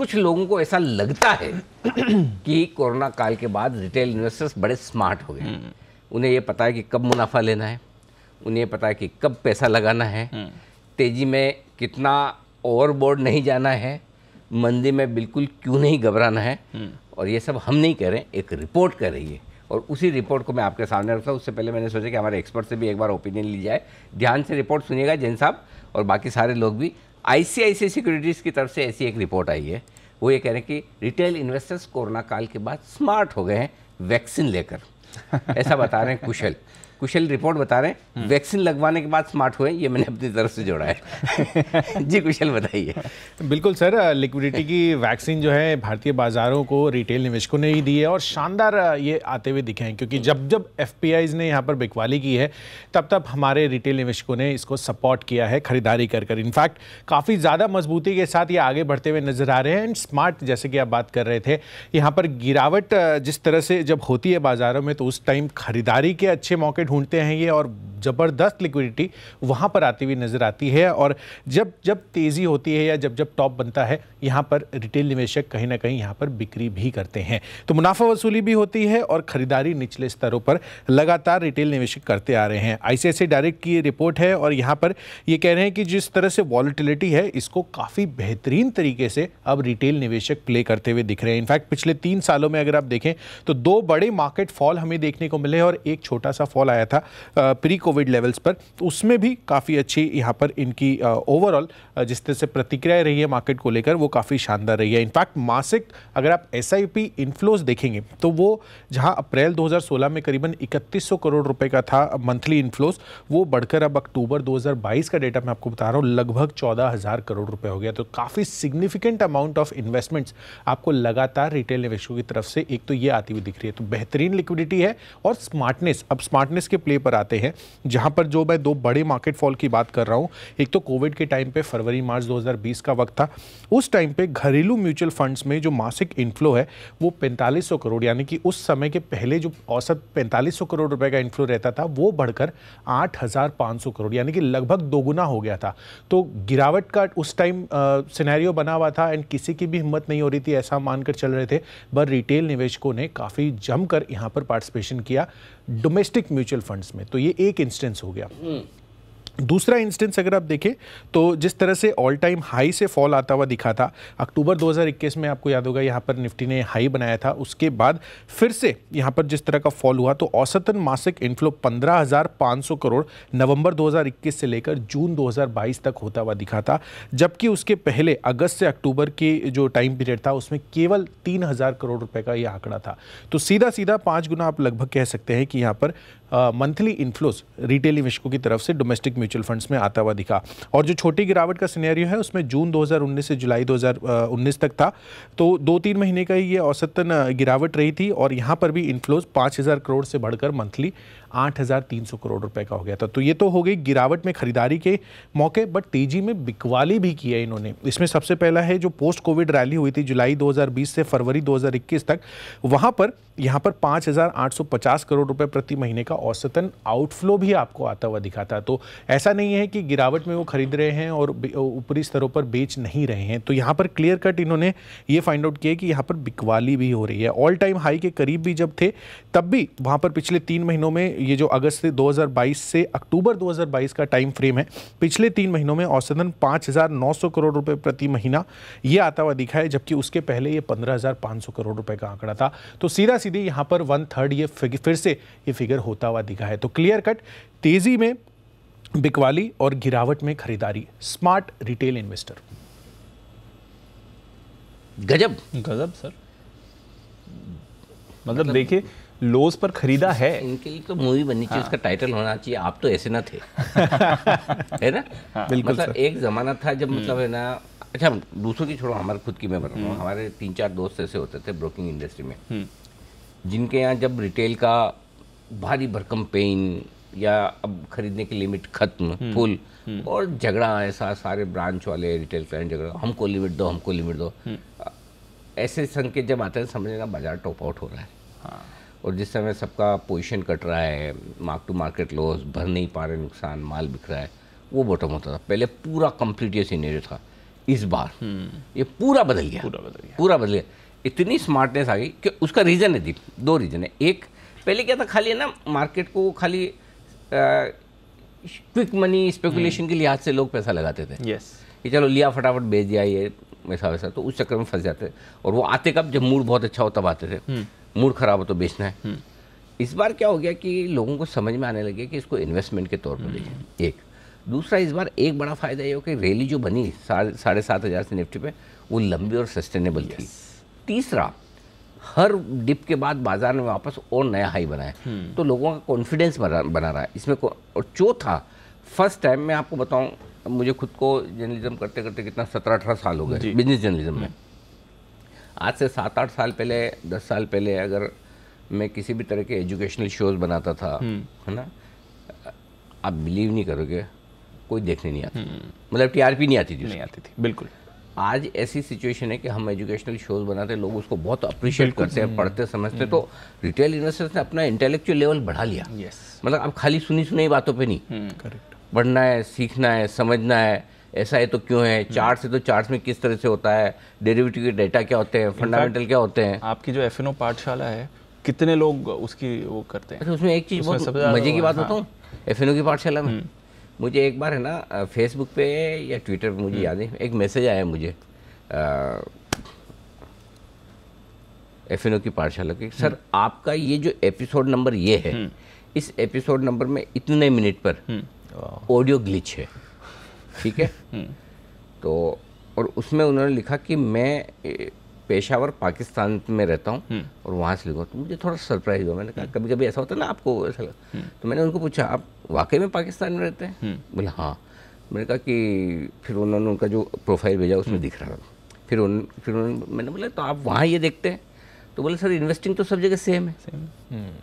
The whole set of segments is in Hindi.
कुछ लोगों को ऐसा लगता है कि कोरोना काल के बाद रिटेल इन्वेस्टर्स बड़े स्मार्ट हो गए हम्म। उन्हें ये पता है कि कब मुनाफा लेना है उन्हें पता है कि कब पैसा लगाना है हम्म। तेजी में कितना ओवरबोर्ड नहीं जाना है मंदी में बिल्कुल क्यों नहीं घबराना है हम्म। और ये सब हम नहीं करें एक रिपोर्ट कर रही है और उसी रिपोर्ट को मैं आपके सामने रखता हूँ उससे पहले मैंने सोचा कि हमारे एक्सपर्ट से भी एक बार ओपिनियन ली जाए ध्यान से रिपोर्ट सुनिएगा जैन साहब और बाकी सारे लोग भी आईसीआईसी सिक्योरिटीज़ की तरफ से ऐसी एक रिपोर्ट आई है वो ये कह रहे हैं कि रिटेल इन्वेस्टर्स कोरोना काल के बाद स्मार्ट हो गए हैं वैक्सीन लेकर ऐसा बता रहे हैं कुशल कुशल रिपोर्ट बता रहे हैं हम्म। वैक्सीन लगवाने के बाद स्मार्ट हुए ये मैंने अपनी तरफ से जोड़ा है जी कुशल बताइए बिल्कुल सर लिक्विडिटी की वैक्सीन जो है भारतीय बाजारों को रिटेल निवेशकों ने ही दी है और शानदार ये आते हुए दिखे हैं क्योंकि हम्म। जब जब एफ ने यहाँ पर बिकवाली की है तब तब हमारे रिटेल निवेशकों ने इसको सपोर्ट किया है खरीदारी कर कर इनफैक्ट काफ़ी ज़्यादा मजबूती के साथ ये आगे बढ़ते हुए नजर आ रहे हैं एंड स्मार्ट जैसे कि आप बात कर रहे थे यहाँ पर गिरावट जिस तरह से जब होती है बाज़ारों में तो उस टाइम खरीदारी के अच्छे मौके ढूंढते हैं ये और ज़बरदस्त लिक्विडिटी वहाँ पर आती हुई नज़र आती है और जब जब तेज़ी होती है या जब जब टॉप बनता है यहाँ पर रिटेल निवेशक कहीं ना कहीं यहाँ पर बिक्री भी करते हैं तो मुनाफा वसूली भी होती है और ख़रीदारी निचले स्तरों पर लगातार रिटेल निवेशक करते आ रहे हैं आईसीआईसी डायरेक्ट की रिपोर्ट है और यहाँ पर ये कह रहे हैं कि जिस तरह से वॉलिटिलिटी है इसको काफ़ी बेहतरीन तरीके से अब रिटेल निवेशक प्ले करते हुए दिख रहे हैं इनफैक्ट पिछले तीन सालों में अगर आप देखें तो दो बड़े मार्केट फॉल हमें देखने को मिले और एक छोटा सा फॉल आया आया था प्री कोविड लेवल्स पर तो उसमें भी काफ़ी अच्छी यहाँ पर इनकी ओवरऑल जिस तरह से प्रतिक्रिया रही है मार्केट को लेकर वो काफ़ी शानदार रही है इनफैक्ट मासिक अगर आप एस आई देखेंगे तो वो जहाँ अप्रैल 2016 में करीबन 3100 करोड़ रुपए का था मंथली इन्फ्लोज वो बढ़कर अब अक्टूबर 2022 का डेटा मैं आपको बता रहा हूँ लगभग हजार करोड़ रुपए हो गया तो काफ़ी सिग्निफिकेंट अमाउंट ऑफ इन्वेस्टमेंट्स आपको लगातार रिटेल निवेशकों की तरफ से एक तो ये आती हुई दिख रही है तो बेहतरीन लिक्विडिटी है और स्मार्टनेस अब स्मार्टनेस के प्ले पर आते हैं जहां पर जो मैं दो बड़े मार्केट फॉल की बात कर रहा हूं एक तो कोविड के टाइम पे फरवरी मार्च 2020 का वक्त था उस टाइम पे घरेलू म्यूचुअल फंड्स में जो मासिक इन्फ्लो है वो पैंतालीस करोड़ यानी कि उस समय के पहले जो औसत पैंतालीस करोड़ रुपए का इन्फ्लो रहता था वो बढ़कर आठ करोड़ यानी कि लगभग दोगुना हो गया था तो गिरावट का उस टाइम सिनेरियो बना हुआ था एंड किसी की भी हिम्मत नहीं हो रही थी ऐसा मानकर चल रहे थे पर रिटेल निवेशकों ने काफ़ी जमकर यहां पर पार्टिसिपेशन किया डोमेस्टिक म्यूचुअल म्यूचुअल फंड्स में तो ये एक इंस्टेंस हो गया दूसरा इंस्टेंस अगर आप देखें तो जिस तरह से ऑल टाइम हाई से फॉल आता हुआ दिखा था अक्टूबर 2021 में आपको याद होगा यहाँ पर निफ्टी ने हाई बनाया था उसके बाद फिर से यहाँ पर जिस तरह का फॉल हुआ तो औसतन मासिक इन्फ्लो 15,500 करोड़ नवंबर 2021 से लेकर जून 2022 तक होता हुआ दिखा था जबकि उसके पहले अगस्त से अक्टूबर के जो टाइम पीरियड था उसमें केवल तीन करोड़ रुपये का ये आंकड़ा था तो सीधा सीधा पाँच गुना आप लगभग कह सकते हैं कि यहाँ पर मंथली इन्फ्लोज रिटेल निवेशकों की तरफ से डोमेस्टिक म्यूचुअल फंड्स में आता हुआ दिखा और जो छोटी गिरावट का सिनेरियो है उसमें जून 2019 से जुलाई 2019 तक था तो दो तीन महीने का ही ये औसतन गिरावट रही थी और यहाँ पर भी इन्फ्लोज पाँच करोड़ से बढ़कर मंथली सौ करोड़ रुपए का हो गया था तो ये तो हो गई गिरावट में खरीदारी के मौके बट तेजी में बिकवाली भी किया है इन्होंने इसमें सबसे पहला है जो पोस्ट कोविड रैली हुई थी जुलाई 2020 से फरवरी 2021 तक वहाँ पर यहाँ पर 5,850 करोड़ रुपए प्रति महीने का औसतन आउटफ्लो भी आपको आता हुआ दिखा था तो ऐसा नहीं है कि गिरावट में वो खरीद रहे हैं और ऊपरी स्तरों पर बेच नहीं रहे हैं तो यहाँ पर क्लियर कट इन्होंने ये फाइंड आउट किया कि यहाँ पर बिकवाली भी हो रही है ऑल टाइम हाई के करीब भी जब थे तब भी वहाँ पर पिछले तीन महीनों में ये जो अगस्त 2022 से अक्टूबर 2022 का टाइम फ्रेम है पिछले तीन महीनों में औसतन 5,900 करोड़ रुपए प्रति महीना ये आता हुआ दिखा है जबकि उसके पहले ये 15,500 करोड़ रुपए का आंकड़ा था तो सीधा सीधे यहाँ पर वन थर्ड ये फिर से ये फिगर होता हुआ दिखा है तो क्लियर कट तेज़ी में बिकवाली और गिरावट में खरीदारी स्मार्ट रिटेल इन्वेस्टर गजब गजब सर मतलब देखिए लोज पर खरीदा है इनके लिए तो मूवी बननी चाहिए हाँ। उसका टाइटल होना चाहिए आप तो ऐसे ना थे है ना हाँ। मतलब बिल्कुल मतलब एक ज़माना था जब मतलब हम्म। है ना अच्छा दूसरों की छोड़ो हमारे खुद की मैं बता रहा हम्म। हमारे तीन चार दोस्त ऐसे होते थे ब्रोकिंग इंडस्ट्री में हम्म। जिनके यहाँ जब रिटेल का भारी भरकम पेन या अब खरीदने की लिमिट खत्म फुल और झगड़ा ऐसा सारे ब्रांच वाले रिटेल क्लाइंट झगड़ा हमको लिमिट दो हमको लिमिट दो ऐसे संकेत जब आते हैं समझ लेना बाजार टॉप आउट हो रहा है हाँ। और जिस समय सबका पोजीशन कट रहा है मार्क टू मार्केट लॉस भर नहीं पा रहे नुकसान माल बिक रहा है वो बॉटम होता था पहले पूरा कंप्लीट ये सीनेरियो था इस बार हम्म। ये पूरा बदल गया पूरा बदल गया पूरा बदल गया इतनी स्मार्टनेस आ गई कि उसका रीज़न है दीप दो रीज़न है एक पहले क्या था खाली है ना मार्केट को खाली क्विक मनी स्पेकुलेशन के लिहाज से लोग पैसा लगाते थे यस कि चलो लिया फटाफट बेच दिया ये वैसा वैसा तो उस चक्कर में फंस जाते और वो आते कब जब मूड बहुत अच्छा हो तब आते थे हम्म। मूड ख़राब हो तो बेचना है हम्म। इस बार क्या हो गया कि लोगों को समझ में आने लगे कि इसको इन्वेस्टमेंट के तौर पर देखें हम्म। एक दूसरा इस बार एक बड़ा फ़ायदा ये हो कि रैली जो बनी साढ़े सात हज़ार से निफ्टी पे वो लंबी और सस्टेनेबल थी तीसरा हर डिप के बाद बाजार ने वापस और नया हाई बनाया हम्म। तो लोगों का कॉन्फिडेंस बना, बना रहा है इसमें और चौथा फर्स्ट टाइम मैं आपको बताऊं मुझे खुद को जर्नलिज्म करते करते कितना सत्रह अठारह साल हो गए बिजनेस जर्नलिज्म में आज से सात आठ साल पहले दस साल पहले अगर मैं किसी भी तरह के एजुकेशनल शोज़ बनाता था हम्म। है ना आप बिलीव नहीं करोगे कोई देखने नहीं आता हम्म। मतलब टीआरपी नहीं आती थी नहीं आती थी बिल्कुल आज ऐसी सिचुएशन है कि हम एजुकेशनल शोज बनाते लोग उसको बहुत अप्रिशिएट करते हैं हम्म। पढ़ते समझते तो रिटेल इन्वेस्टर्स ने अपना इंटेलेक्चुअल लेवल बढ़ा लिया मतलब अब खाली सुनी सुनी बातों पे नहीं करेक्ट पढ़ना है सीखना है समझना है ऐसा है तो क्यों है हम्म। चार्ट है तो चार्ट में किस तरह से होता है डेरिवेटिव के डेटा क्या होते हैं फंडामेंटल क्या होते हैं आपकी जो एफ एन पाठशाला है कितने लोग उसकी वो करते हैं अच्छा, उसमें एक चीज़ मज़े की बात होता हूँ एफ की पाठशाला में हम्म। मुझे एक बार है ना फेसबुक पे या ट्विटर पे मुझे हम्म। याद नहीं एक मैसेज आया मुझे एफ की पाठशाला के सर आपका ये जो एपिसोड नंबर ये है इस एपिसोड नंबर में इतने मिनट पर ऑडियो ग्लिच है ठीक है हम्म। तो और उसमें उन्होंने लिखा कि मैं पेशावर पाकिस्तान में रहता हूँ हम्म। और वहाँ से लिखा तो मुझे थोड़ा सरप्राइज हुआ मैंने कहा हम्म। कभी कभी ऐसा होता है ना आपको ऐसा लगा तो मैंने उनको पूछा आप वाकई में पाकिस्तान में रहते हैं बोले हाँ मैंने कहा कि फिर उन्होंने उनका जो प्रोफाइल भेजा उसमें दिख रहा था फिर उन फिर उन्होंने मैंने बोला तो आप वहाँ ये देखते हैं तो बोले सर इन्वेस्टिंग तो सब जगह सेम है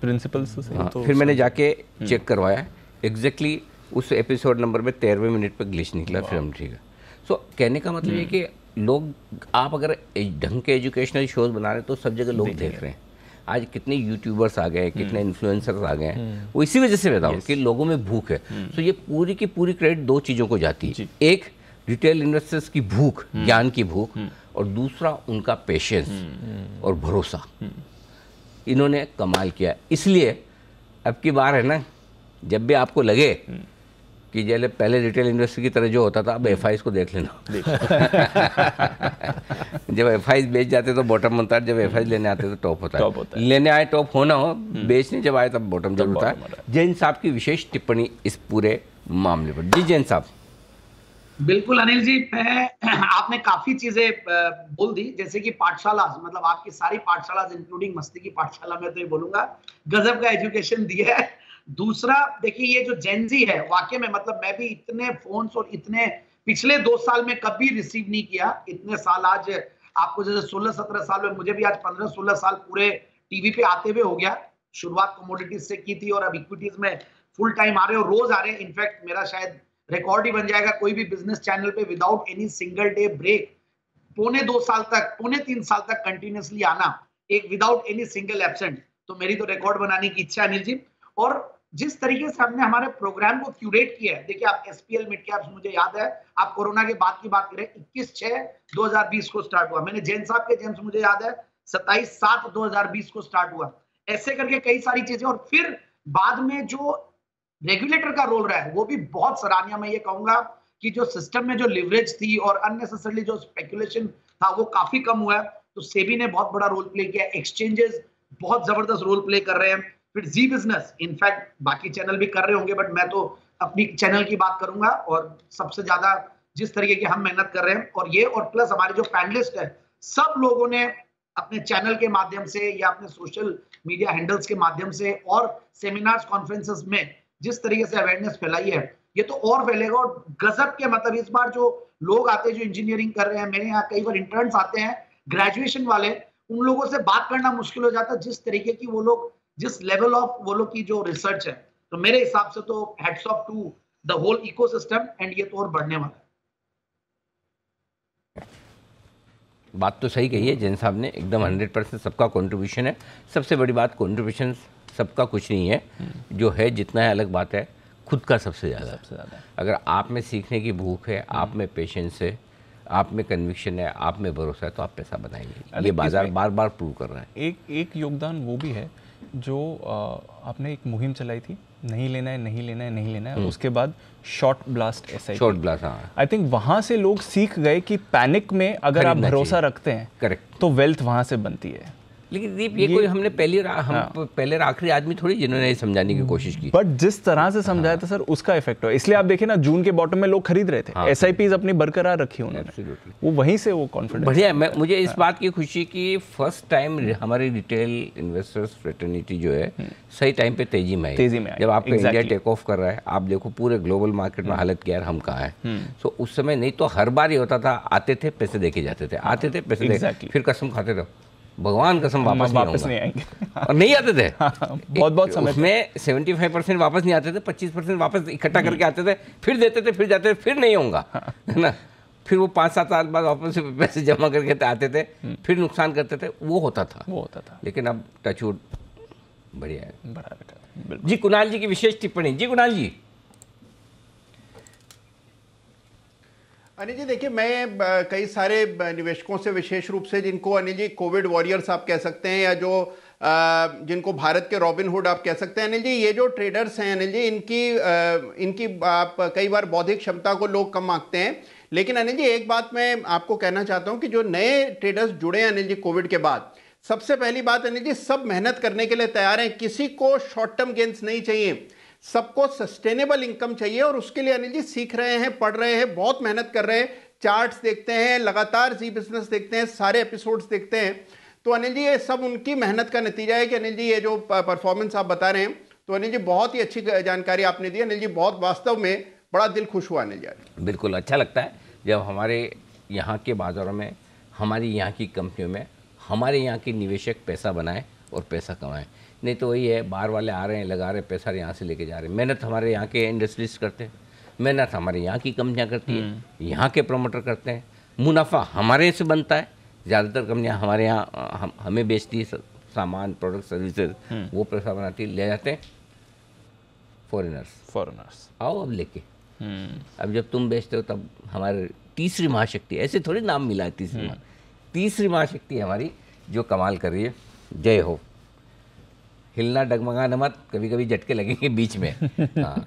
प्रिंसिपल्स तो, हाँ, तो फिर मैंने जाके चेक करवाया एग्जैक्टली exactly उस एपिसोड नंबर में तेरहवें मिनट पर ग्लिच निकला फिल्म ठीक है सो कहने का मतलब ये हम्म। कि लोग आप अगर ढंग के एजुकेशनल शोज बना रहे हैं तो सब जगह लोग देख रहे हैं आज कितने यूट्यूबर्स आ गए कितने इन्फ्लुएंसर्स आ गए हैं हम्म। हम्म। वो इसी वजह से बताऊँ yes. कि लोगों में भूख है तो ये पूरी की पूरी क्रेडिट दो चीज़ों को जाती है एक रिटेल इन्वेस्टर्स की भूख ज्ञान की भूख और दूसरा उनका पेशेंस और भरोसा इन्होंने कमाल किया इसलिए अब की बार है ना जब भी आपको लगे कि जैसे पहले रिटेल इंडस्ट्री की तरह जो होता था अब एफ हम्म। को देख लेना जब एफ बेच जाते तो बॉटम बनता है जब एफ लेने आते तो टॉप होता, होता है लेने आए टॉप होना हो हम्म। बेचने जब आए तब बॉटम जब होता है जैन साहब की विशेष टिप्पणी इस पूरे मामले पर जी जैन साहब बिल्कुल अनिल जी मैं आपने काफी चीजें बोल दी जैसे कि पाठशाला मतलब आपकी सारी पाठशाला इंक्लूडिंग मस्ती की पाठशाला में तो ये बोलूंगा गजब का एजुकेशन दिया है दूसरा देखिए ये जो जेंजी है वाकई में मतलब मैं भी इतने फोन और इतने पिछले दो साल में कभी रिसीव नहीं किया इतने साल आज आपको जैसे सोलह सत्रह साल में मुझे भी आज पंद्रह सोलह साल पूरे टीवी पे आते हुए हो गया शुरुआत कमोडिटीज से की थी और अब इक्विटीज में फुल टाइम आ रहे हो रोज आ रहे हैं इनफैक्ट मेरा शायद रिकॉर्ड ही बन जाएगा कोई भी बिजनेस चैनल पे without any single day break पौने दो साल तक पौने तीन साल तक कंटिन्यूसली आना एक विदाउट एनी सिंगल एबसेंट तो मेरी तो रिकॉर्ड बनाने की इच्छा अनिल जी और जिस तरीके से हमने हमारे प्रोग्राम को क्यूरेट किया है देखिए आप S P L mid caps मुझे याद है आप कोरोना के बाद की बात करें इक्कीस छह दो हजार बीस को स्टार्ट हुआ मैंने जेन साहब के जेम्स मुझे याद है सत्ताईस सात दो हजार बीस को स्टार्ट हुआ ऐसे करके कई सारी चीजें और फिर बाद में जो रेगुलेटर का रोल रहा है वो भी बहुत सराहनीय मैं ये कहूंगा कि जो सिस्टम में जो लिवरेज थी और अननेसेसरली जो स्पेकुलेशन था वो काफी कम हुआ है तो सेबी ने बहुत बड़ा रोल प्ले किया एक्सचेंजेस बहुत जबरदस्त रोल प्ले कर रहे हैं फिर जी बिजनेस इनफैक्ट बाकी चैनल भी कर रहे होंगे बट मैं तो अपनी चैनल की बात करूंगा और सबसे ज्यादा जिस तरीके की हम मेहनत कर रहे हैं और ये और प्लस हमारे जो पैनलिस्ट है सब लोगों ने अपने चैनल के माध्यम से या अपने सोशल मीडिया हैंडल्स के माध्यम से और सेमिनार्स कॉन्फ्रेंसेस में जिस तरीके से अवेयरनेस फैलाई है ये तो और फैलेगा और गजब के मतलब इस बार जो लोग आते हैं जो इंजीनियरिंग कर रहे हैं मेरे यहाँ कई बार इंटर्न आते हैं ग्रेजुएशन वाले उन लोगों से बात करना मुश्किल हो जाता है जिस तरीके की वो लोग जिस लेवल ऑफ वो लोग की जो रिसर्च है तो मेरे हिसाब से तो heads off to the whole ecosystem and ये तो और बढ़ने वाला है बात तो सही कही है जैन साहब ने एकदम हंड्रेड परसेंट सबका कॉन्ट्रीब्यूशन है सबसे बड़ी बात कॉन्ट्रीब्यूशन सबका कुछ नहीं है जो है जितना है अलग बात है खुद का सबसे ज़्यादा सबसे ज़्यादा अगर आप में सीखने की भूख है आप में पेशेंस है आप में कन्विक्शन है आप में भरोसा है तो आप पैसा बनाएंगे ये बाजार बार बार प्रूव कर रहे हैं एक एक योगदान वो भी है जो आपने एक मुहिम चलाई थी नहीं लेना है नहीं लेना है नहीं लेना है हम्म। उसके बाद शॉर्ट ब्लास्ट ऐसा शॉर्ट ब्लास्ट आई थिंक वहां से लोग सीख गए कि पैनिक में अगर आप भरोसा रखते हैं करेक्ट तो वेल्थ वहां से बनती है लेकिन दीप ये, ये कोई हमने पहली रा, हम हाँ। पहले आखिरी आदमी थोड़ी जिन्होंने ये समझाने की hmm. कोशिश की बट जिस तरह से समझाया था सर हाँ। उसका इफेक्ट हुआ इसलिए आप देखिए ना जून के बॉटम में लोग खरीद रहे थे एस हाँ, आई अपनी बरकरार रखी उन्होंने वो वहीं से वो कॉन्फिडेंस बढ़िया मैं मुझे इस हाँ। बात की खुशी की फर्स्ट टाइम हमारी रिटेल इन्वेस्टर्स फ्रेटर्निटी जो है hmm. सही टाइम पे तेजी में तेजी में जब आपका इंडिया टेक ऑफ कर रहा है आप देखो पूरे ग्लोबल मार्केट में hmm. हालत क्या है हम कहा है सो उस समय नहीं तो हर बार ये होता था आते थे पैसे देके जाते थे आते थे पैसे देखे फिर कसम खाते थे भगवान कसम वापस नहीं वापस नहीं आएंगे और नहीं आते थे हाँ, हाँ, बहुत बहुत समय उसमें सेवेंटी फाइव परसेंट वापस नहीं आते थे पच्चीस परसेंट वापस इकट्ठा हम्म। करके आते थे फिर देते थे फिर जाते थे फिर नहीं होगा हाँ। है ना फिर वो पाँच सात साल बाद वापस पैसे जमा करके तो आते थे हम्म। फिर नुकसान करते थे वो होता था वो होता था लेकिन अब टचवुड बढ़िया है बड़ा जी कुणाल जी की विशेष टिप्पणी जी कुणाल जी अनिल जी देखिए मैं कई सारे निवेशकों से विशेष रूप से जिनको अनिल जी कोविड वॉरियर्स आप कह सकते हैं या जो जिनको भारत के रॉबिन हुड आप कह सकते हैं अनिल जी ये जो ट्रेडर्स हैं अनिल जी इनकी इनकी आप कई बार बौद्धिक क्षमता को लोग कम मांगते हैं लेकिन अनिल जी एक बात मैं आपको कहना चाहता हूँ कि जो नए ट्रेडर्स जुड़े हैं अनिल जी कोविड के बाद सबसे पहली बात अनिल जी सब मेहनत करने के लिए तैयार हैं किसी को शॉर्ट टर्म गेंस नहीं चाहिए सबको सस्टेनेबल इनकम चाहिए और उसके लिए अनिल जी सीख रहे हैं पढ़ रहे हैं बहुत मेहनत कर रहे हैं चार्ट्स देखते हैं लगातार जी बिजनेस देखते हैं सारे एपिसोड्स देखते हैं तो अनिल जी ये सब उनकी मेहनत का नतीजा है कि अनिल जी ये जो परफॉर्मेंस आप बता रहे हैं तो अनिल जी बहुत ही अच्छी जानकारी आपने दी अनिल जी बहुत वास्तव में बड़ा दिल खुश हुआ अनिल जी बिल्कुल अच्छा लगता है जब हमारे यहाँ के बाज़ारों में हमारी यहाँ की कंपनियों में हमारे यहाँ के निवेशक पैसा बनाए और पैसा कमाएं नहीं तो वही है बाहर वाले आ रहे हैं लगा रहे पैसा यहाँ से लेके जा रहे हैं मेहनत हमारे यहाँ के इंडस्ट्रीज करते हैं मेहनत हमारे यहाँ की कंपनियाँ करती हैं हम्म। यहाँ के प्रमोटर करते हैं मुनाफा हमारे से बनता है ज़्यादातर कंपनियाँ हमारे यहाँ हम, हमें बेचती है सामान प्रोडक्ट हम्म। सर्विसेज वो पैसा बनाती ले जाते हैं फॉरनर्स फॉरनर्स आओ अब लेके हम्म। अब जब तुम बेचते हो तब हमारे तीसरी महाशक्ति ऐसे थोड़ी नाम मिला है तीसरी तीसरी महाशक्ति हमारी जो कमाल कर रही है जय हो हिलना डगमगाना मत कभी कभी झटके लगेंगे बीच में हाँ